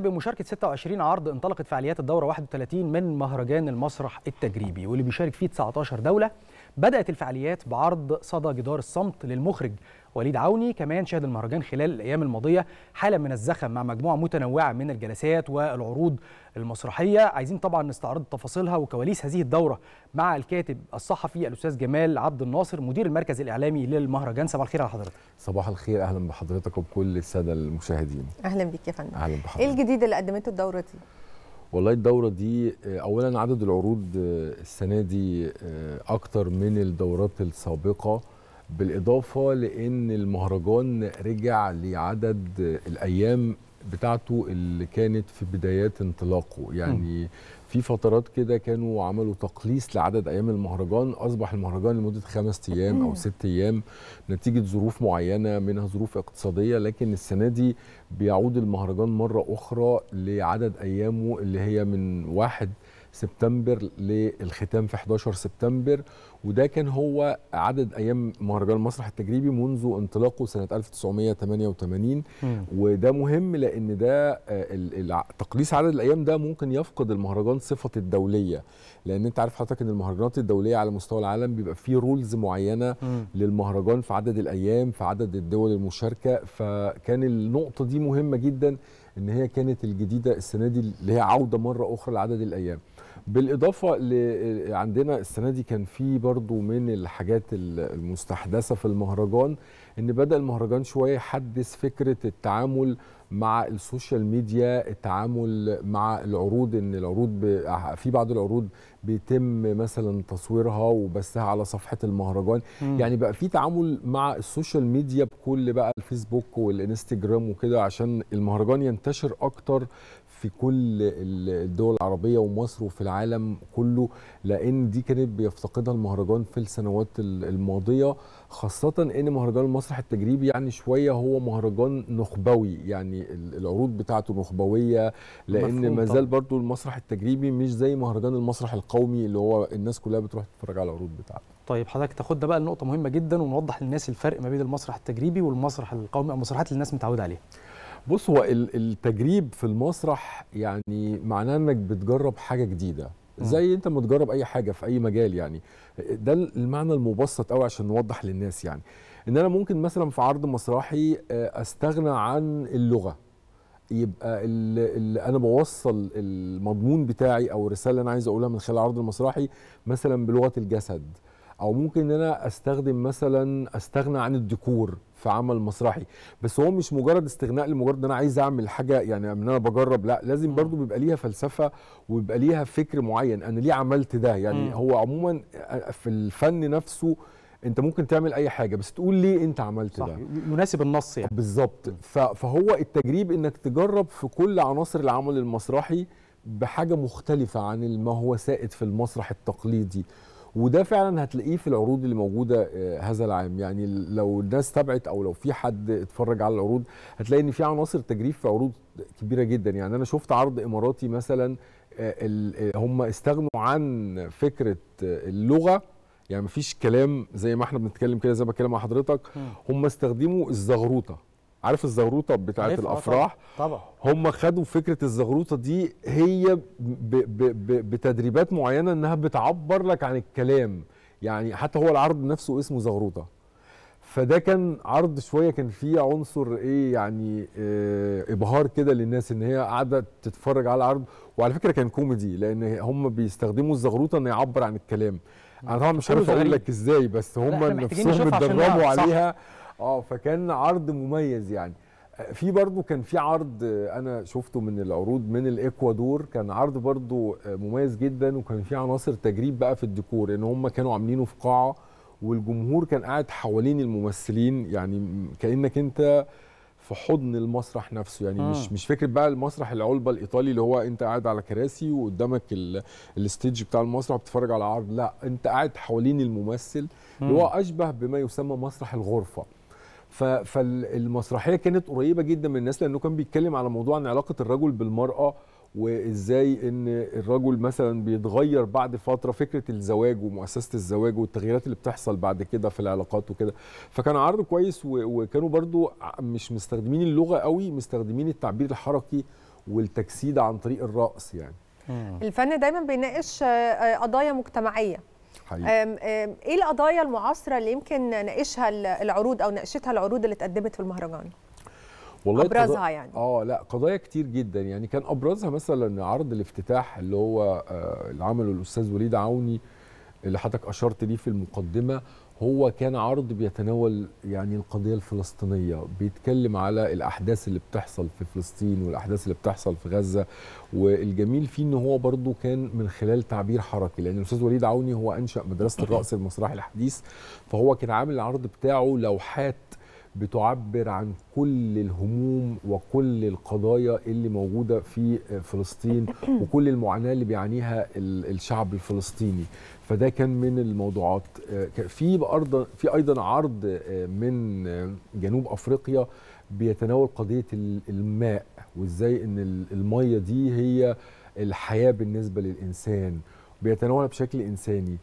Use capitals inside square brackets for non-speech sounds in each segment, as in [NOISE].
بمشاركة 26 عرض انطلقت فعاليات الدورة 31 من مهرجان المسرح التجريبي واللي بيشارك فيه 19 دولة بدأت الفعاليات بعرض صدى جدار الصمت للمخرج وليد عوني كمان شهد المهرجان خلال الأيام الماضية حالة من الزخم مع مجموعة متنوعة من الجلسات والعروض المسرحية عايزين طبعا نستعرض تفاصيلها وكواليس هذه الدورة مع الكاتب الصحفي الأستاذ جمال عبد الناصر مدير المركز الإعلامي للمهرجان صباح الخير على حضرتك صباح الخير أهلا بحضرتك وبكل السادة المشاهدين أهلا بك يا فندم أهلا بحضرتك إيه الجديد اللي قدمته الدورة دي؟ والله الدورة دي أولا عدد العروض آه، السنة دي آه، أكتر من الدورات السابقة بالاضافه لان المهرجان رجع لعدد الايام بتاعته اللي كانت في بدايات انطلاقه يعني في فترات كده كانوا عملوا تقليص لعدد ايام المهرجان اصبح المهرجان لمده خمس ايام او ست ايام نتيجه ظروف معينه منها ظروف اقتصاديه لكن السنه دي بيعود المهرجان مره اخرى لعدد ايامه اللي هي من واحد سبتمبر للختام في 11 سبتمبر وده كان هو عدد ايام مهرجان المسرح التجريبي منذ انطلاقه سنه 1988 مم. وده مهم لان ده آه، تقليص عدد الايام ده ممكن يفقد المهرجان صفه الدوليه لان انت عارف حضرتك ان المهرجانات الدوليه على مستوى العالم بيبقى فيه رولز معينه مم. للمهرجان في عدد الايام في عدد الدول المشاركه فكان النقطه دي مهمه جدا ان هي كانت الجديده السنه دي اللي هي عوده مره اخرى لعدد الايام بالاضافه ل... عندنا السنه دي كان في برضو من الحاجات المستحدثه في المهرجان ان بدا المهرجان شويه يحدث فكره التعامل مع السوشيال ميديا التعامل مع العروض ان العروض ب... في بعض العروض بيتم مثلا تصويرها وبثها على صفحه المهرجان مم. يعني بقى في تعامل مع السوشيال ميديا بكل بقى الفيسبوك والانستجرام وكده عشان المهرجان ينتشر اكتر في كل الدول العربيه ومصر وفي العالم كله لان دي كانت بيفتقدها المهرجان في السنوات الماضيه خاصه ان مهرجان المسرح التجريبي يعني شويه هو مهرجان نخبوي يعني العروض بتاعته نخبويه لان ما زال برضه المسرح التجريبي مش زي مهرجان المسرح القومي اللي هو الناس كلها بتروح تتفرج على العروض بتاعته طيب حضرتك تاخد ده بقى لنقطه مهمه جدا ونوضح للناس الفرق ما بين المسرح التجريبي والمسرح القومي او المسرحات اللي الناس متعوده عليها بص هو التجريب في المسرح يعني معناه انك بتجرب حاجه جديده زي انت ما تجرب اي حاجه في اي مجال يعني ده المعنى المبسط قوي عشان نوضح للناس يعني ان انا ممكن مثلا في عرض مسرحي آه، استغنى عن اللغه يبقى اللي انا بوصل المضمون بتاعي او الرساله اللي انا عايز اقولها من خلال العرض المسرحي مثلا بلغه الجسد او ممكن ان انا استخدم مثلا استغنى عن الديكور في عمل مسرحي بس هو مش مجرد استغناء لمجرد ان انا عايز اعمل حاجه يعني ان انا بجرب لا لازم برضو بيبقى ليها فلسفه وبيبقى ليها فكر معين انا ليه عملت ده يعني هو عموما في الفن نفسه انت ممكن تعمل اي حاجه بس تقول ليه انت عملت صح. ده يناسب النص يعني بالظبط فهو التجريب انك تجرب في كل عناصر العمل المسرحي بحاجه مختلفه عن ما هو سائد في المسرح التقليدي وده فعلا هتلاقيه في العروض اللي موجوده آه، هذا العام يعني لو الناس تابعت او لو في حد اتفرج على العروض هتلاقي ان في عناصر تجريف في عروض كبيره جدا يعني انا شفت عرض اماراتي مثلا آه، آه، هم استغنوا عن فكره اللغه يعني مفيش كلام زي ما احنا بنتكلم كده زي ما بتكلم مع حضرتك هم استخدموا الزغروطه عارف الزغروطه بتاعه آه، الافراح طبعا هم خدوا فكره الزغروطه دي هي ب ب ب بتدريبات معينه انها بتعبر لك عن الكلام يعني حتى هو العرض نفسه اسمه زغروطه فده كان عرض شويه كان فيه عنصر ايه يعني إيه ابهار كده للناس ان هي قاعده تتفرج على العرض وعلى فكره كان كوميدي لان هم بيستخدموا الزغروطه انه يعبر عن الكلام انا طبعا مش عارف اقول لك ازاي بس هم نفسهم اتدربوا عليها صح. اه فكان عرض مميز يعني آه، في برضه كان في عرض آه، انا شفته من العروض من الاكوادور كان عرض برضه آه، مميز جدا وكان في عناصر تجريب بقى في الديكور ان هم كانوا عاملينه في قاعه والجمهور كان قاعد حوالين الممثلين يعني كانك انت في حضن المسرح نفسه يعني آه. مش مش فكره بقى المسرح العلبه الايطالي اللي هو انت قاعد على كراسي وقدامك الستيج بتاع المسرح بتتفرج على عرض لا انت قاعد حوالين الممثل اللي هو اشبه بما يسمى مسرح الغرفه فالمسرحيه كانت قريبه جدا من الناس لانه كان بيتكلم على موضوع عن علاقه الرجل بالمراه وازاي ان الرجل مثلا بيتغير بعد فتره فكره الزواج ومؤسسه الزواج والتغييرات اللي بتحصل بعد كده في العلاقات وكده فكان عرض كويس وكانوا برضو مش مستخدمين اللغه قوي مستخدمين التعبير الحركي والتجسيد عن طريق الرقص يعني الفن دايما بيناقش قضايا مجتمعيه حقيقي. ايه القضايا المعاصره اللي يمكن ناقشها العروض او ناقشتها العروض اللي اتقدمت في المهرجان والله ابرزها قضايا... يعني اه لا قضايا كتير جدا يعني كان ابرزها مثلا عرض الافتتاح اللي هو آه اللي عمله الاستاذ وليد عوني اللي حضرتك اشرت ليه في المقدمه هو كان عرض بيتناول يعني القضيه الفلسطينيه بيتكلم على الاحداث اللي بتحصل في فلسطين والاحداث اللي بتحصل في غزه والجميل فيه ان هو برضه كان من خلال تعبير حركي لان الاستاذ وليد عوني هو انشا مدرسه [COUGHS] الرقص المسرحي الحديث فهو كان عامل العرض بتاعه لوحات بتعبر عن كل الهموم وكل القضايا اللي موجودة في فلسطين [COUGHS] وكل المعاناة اللي بيعانيها الشعب الفلسطيني فده كان من الموضوعات آه، في أرض في ايضا عرض آه، من آه، جنوب افريقيا بيتناول قضيه الماء وازاي ان الميه دي هي الحياه بالنسبه للانسان بيتناولها بشكل انساني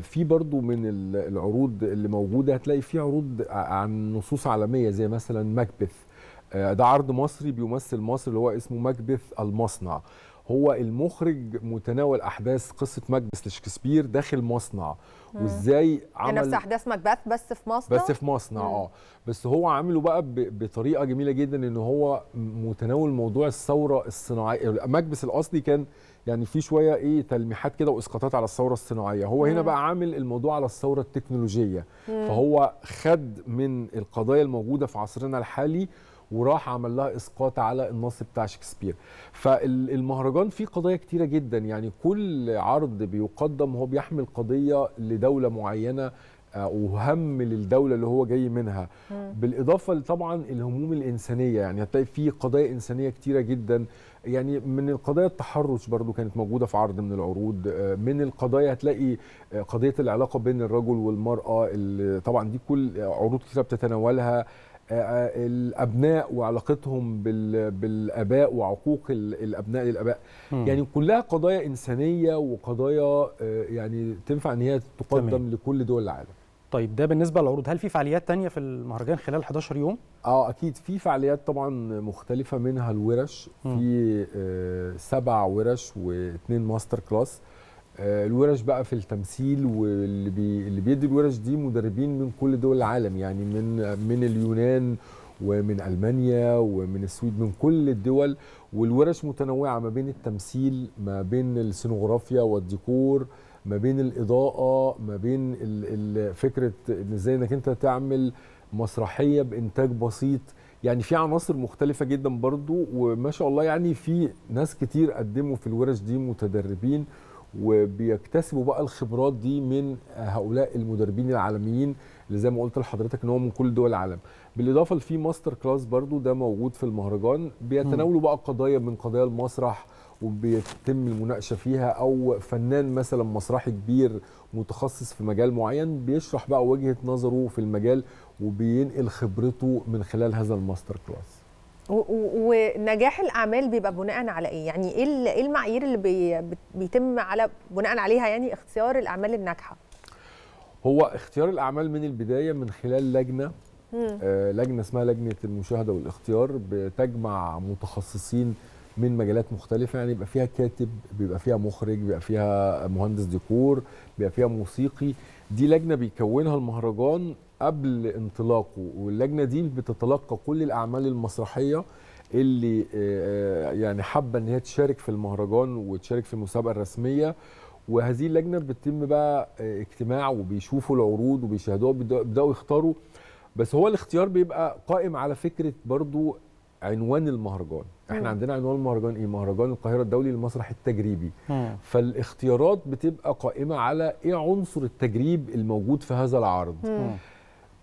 في برضو من العروض اللي موجوده هتلاقي في عروض عن نصوص عالميه زي مثلا ماكبث ده عرض مصري بيمثل مصر اللي هو اسمه ماكبث المصنع هو المخرج متناول احداث قصه مكبس لشكسبير داخل مصنع وازاي عمل نفس احداث مكبث بس في مصنع بس في مصنع اه بس هو عامله بقى بطريقه جميله جدا ان هو متناول موضوع الثوره الصناعيه مكبس الاصلي كان يعني في شويه ايه تلميحات كده واسقاطات على الثوره الصناعيه هو هنا بقى عامل الموضوع على الثوره التكنولوجيه فهو خد من القضايا الموجوده في عصرنا الحالي وراح عمل لها اسقاط على النص بتاع شكسبير فالمهرجان فيه قضايا كتيره جدا يعني كل عرض بيقدم هو بيحمل قضيه لدوله معينه وهم للدوله اللي هو جاي منها بالاضافه طبعا الهموم الانسانيه يعني هتلاقي في قضايا انسانيه كتيره جدا يعني من القضايا التحرش برضو كانت موجوده في عرض من العروض آه، من القضايا هتلاقي آه، قضيه العلاقه بين الرجل والمراه اللي طبعا دي كل عروض كتيره بتتناولها آه، الابناء وعلاقتهم بالاباء وعقوق الابناء للاباء م. يعني كلها قضايا انسانيه وقضايا يعني تنفع ان هي تقدم تمام. لكل دول العالم طيب ده بالنسبه للعروض هل في فعاليات تانية في المهرجان خلال 11 يوم اه اكيد في فعاليات طبعا مختلفه منها الورش م. في آه سبع ورش واثنين ماستر كلاس آه الورش بقى في التمثيل واللي بي اللي بيدي الورش دي مدربين من كل دول العالم يعني من من اليونان ومن المانيا ومن السويد من كل الدول والورش متنوعه ما بين التمثيل ما بين السينوغرافيا والديكور ما بين الاضاءه ما بين فكره ان ازاي انك انت تعمل مسرحيه بانتاج بسيط يعني في عناصر مختلفه جدا برضو وما شاء الله يعني في ناس كتير قدموا في الورش دي متدربين وبيكتسبوا بقى الخبرات دي من هؤلاء المدربين العالميين اللي زي ما قلت لحضرتك ان هو من كل دول العالم بالاضافه لفي ماستر كلاس برضو ده موجود في المهرجان بيتناولوا بقى قضايا من قضايا المسرح وبيتم المناقشه فيها او فنان مثلا مسرحي كبير متخصص في مجال معين بيشرح بقى وجهه نظره في المجال وبينقل خبرته من خلال هذا الماستر كلاس ونجاح الاعمال بيبقى بناء على ايه يعني ايه, إيه المعايير اللي بي بيتم على بناء عليها يعني اختيار الاعمال الناجحه هو اختيار الاعمال من البدايه من خلال لجنه آه لجنه اسمها لجنه المشاهده والاختيار بتجمع متخصصين من مجالات مختلفه يعني يبقى فيها كاتب بيبقى فيها مخرج بيبقى فيها مهندس ديكور بيبقى فيها موسيقي دي لجنه بيكونها المهرجان قبل انطلاقه واللجنه دي بتتلقى كل الاعمال المسرحيه اللي آه، آه، يعني حابه ان هي تشارك في المهرجان وتشارك في المسابقه الرسميه وهذه اللجنه بتتم بقى آه، اجتماع وبيشوفوا العروض وبيشاهدوها بيبداوا يختاروا بس هو الاختيار بيبقى قائم على فكره برضو عنوان المهرجان احنا مم. عندنا عنوان المهرجان ايه مهرجان القاهره الدولي للمسرح التجريبي مم. فالاختيارات بتبقى قائمه على ايه عنصر التجريب الموجود في هذا العرض مم.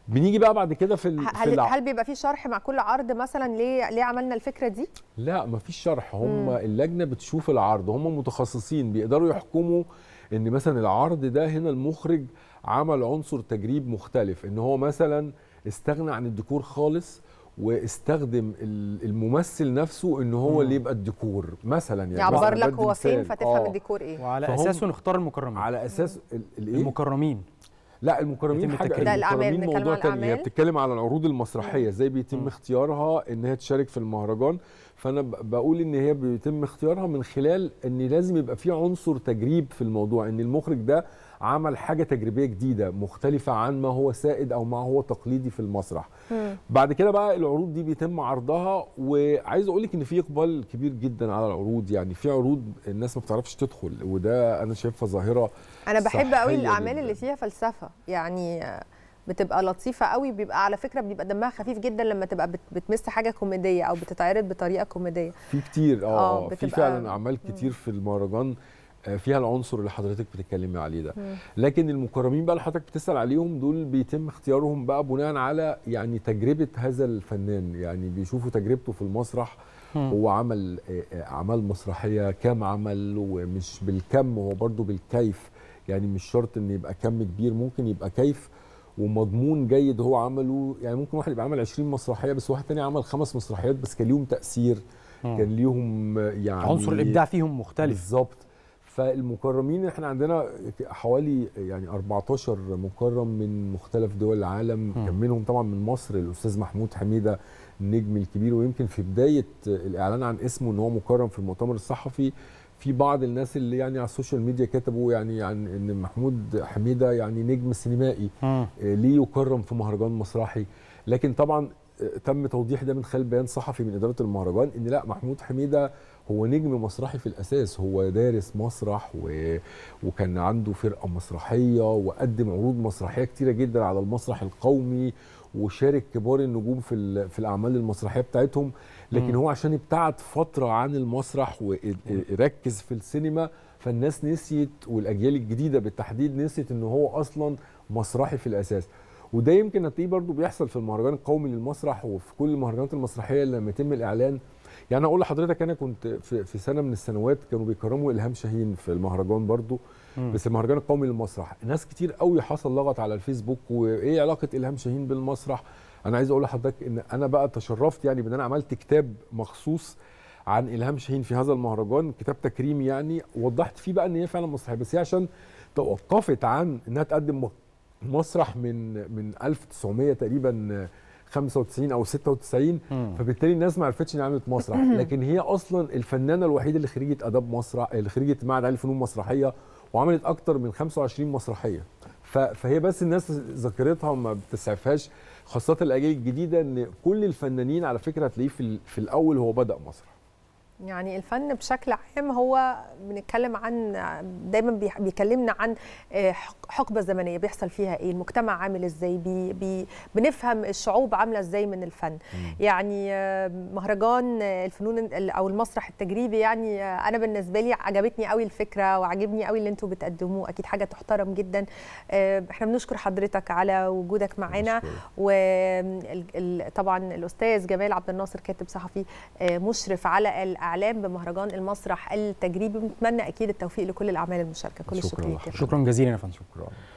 بنيجي بقى بعد كده في هل في الع... هل بيبقى في شرح مع كل عرض مثلا ليه ليه عملنا الفكره دي؟ لا مفيش شرح هم مم. اللجنه بتشوف العرض هم متخصصين بيقدروا يحكموا ان مثلا العرض ده هنا المخرج عمل عنصر تجريب مختلف ان هو مثلا استغنى عن الديكور خالص واستخدم الممثل نفسه ان هو اللي يبقى الديكور مثلا يعني يعبر لك هو فين فتفهم آه. الديكور ايه وعلى اساسه نختار المكرمين على اساس الايه المكرمين لا المكرمين حاجه ده المكرمين موضوع تاني هي بتتكلم على العروض المسرحيه ازاي بيتم م. اختيارها انها تشارك في المهرجان فانا بقول ان هي بيتم اختيارها من خلال ان لازم يبقى في عنصر تجريب في الموضوع ان المخرج ده عمل حاجه تجريبيه جديده مختلفه عن ما هو سائد او ما هو تقليدي في المسرح م. بعد كده بقى العروض دي بيتم عرضها وعايز اقول لك ان في اقبال كبير جدا على العروض يعني في عروض الناس ما بتعرفش تدخل وده انا شايفها ظاهره انا بحب قوي الاعمال اللي فيها فلسفه يعني بتبقى لطيفه قوي بيبقى على فكره بيبقى دمها خفيف جدا لما تبقى بتمس حاجه كوميديه او بتتعرض بطريقه كوميديه في كتير اه, آه،, آه، في فعلا اعمال كتير في المهرجان آه، فيها العنصر اللي حضرتك بتتكلمي عليه ده لكن المكرمين بقى اللي حضرتك بتسال عليهم دول بيتم اختيارهم بقى بناء على يعني تجربه هذا الفنان يعني بيشوفوا تجربته في المسرح هو عمل اعمال مسرحيه كام عمل ومش بالكم هو برضه بالكيف يعني مش شرط ان يبقى كم كبير ممكن يبقى كيف ومضمون جيد هو عمله يعني ممكن واحد يبقى عمل 20 مسرحيه بس واحد تاني عمل خمس مسرحيات بس كان ليهم تاثير م. كان ليهم يعني عنصر الابداع فيهم مختلف بالظبط فالمكرمين احنا عندنا حوالي يعني 14 مكرم من مختلف دول العالم كان منهم طبعا من مصر الاستاذ محمود حميده النجم الكبير ويمكن في بدايه الاعلان عن اسمه ان هو مكرم في المؤتمر الصحفي في بعض الناس اللي يعني على السوشيال ميديا كتبوا يعني عن ان محمود حميده يعني نجم سينمائي آه، ليه يكرم في مهرجان مسرحي لكن طبعا آه، تم توضيح ده من خلال بيان صحفي من اداره المهرجان ان لا محمود حميده هو نجم مسرحي في الاساس هو دارس مسرح و... وكان عنده فرقه مسرحيه وقدم عروض مسرحيه كتيره جدا على المسرح القومي وشارك كبار النجوم في في الاعمال المسرحيه بتاعتهم لكن م. هو عشان ابتعد فتره عن المسرح وركز في السينما فالناس نسيت والاجيال الجديده بالتحديد نسيت ان هو اصلا مسرحي في الاساس وده يمكن هتلاقيه برضه بيحصل في المهرجان القومي للمسرح وفي كل المهرجانات المسرحيه لما يتم الاعلان يعني اقول لحضرتك انا كنت في سنه من السنوات كانوا بيكرموا الهام شاهين في المهرجان برضه بس المهرجان القومي للمسرح ناس كتير قوي حصل لغط على الفيسبوك وايه علاقه الهام شاهين بالمسرح انا عايز اقول لحضرتك ان انا بقى تشرفت يعني بان انا عملت كتاب مخصوص عن الهام شاهين في هذا المهرجان كتاب تكريم يعني وضحت فيه بقى ان هي فعلا مسرحيه بس هي عشان توقفت عن انها تقدم مسرح من من 1900 تقريبا 95 او 96 مم. فبالتالي الناس ما عرفتش ان عملت مسرح [LAUGHS] لكن هي اصلا الفنانه الوحيده اللي خريجه اداب مسرح اللي خريجه معهد الفنون المسرحيه وعملت اكتر من 25 مسرحيه فهي بس الناس ذاكرتها ما بتسعفهاش خاصه الاجيال الجديده ان كل الفنانين على فكره هتلاقيه في, في الاول هو بدا مسرح يعني الفن بشكل عام هو بنتكلم عن دايما بيكلمنا عن آه، حقبه زمنيه بيحصل فيها ايه المجتمع عامل ازاي بي بي بنفهم الشعوب عامله ازاي من الفن يعني آه، مهرجان آه، الفنون او المسرح التجريبي يعني انا بالنسبه لي عجبتني قوي الفكره وعجبني قوي اللي انتم بتقدموه اكيد حاجه تحترم جدا احنا بنشكر حضرتك على وجودك معانا وطبعا الاستاذ جمال عبد الناصر كاتب صحفي مشرف على الاعلام بمهرجان المسرح التجريبي بنتمنى اكيد التوفيق لكل الاعمال المشاركه كل الشكر شكرا, شكرا جزيلا يا فندم شكرا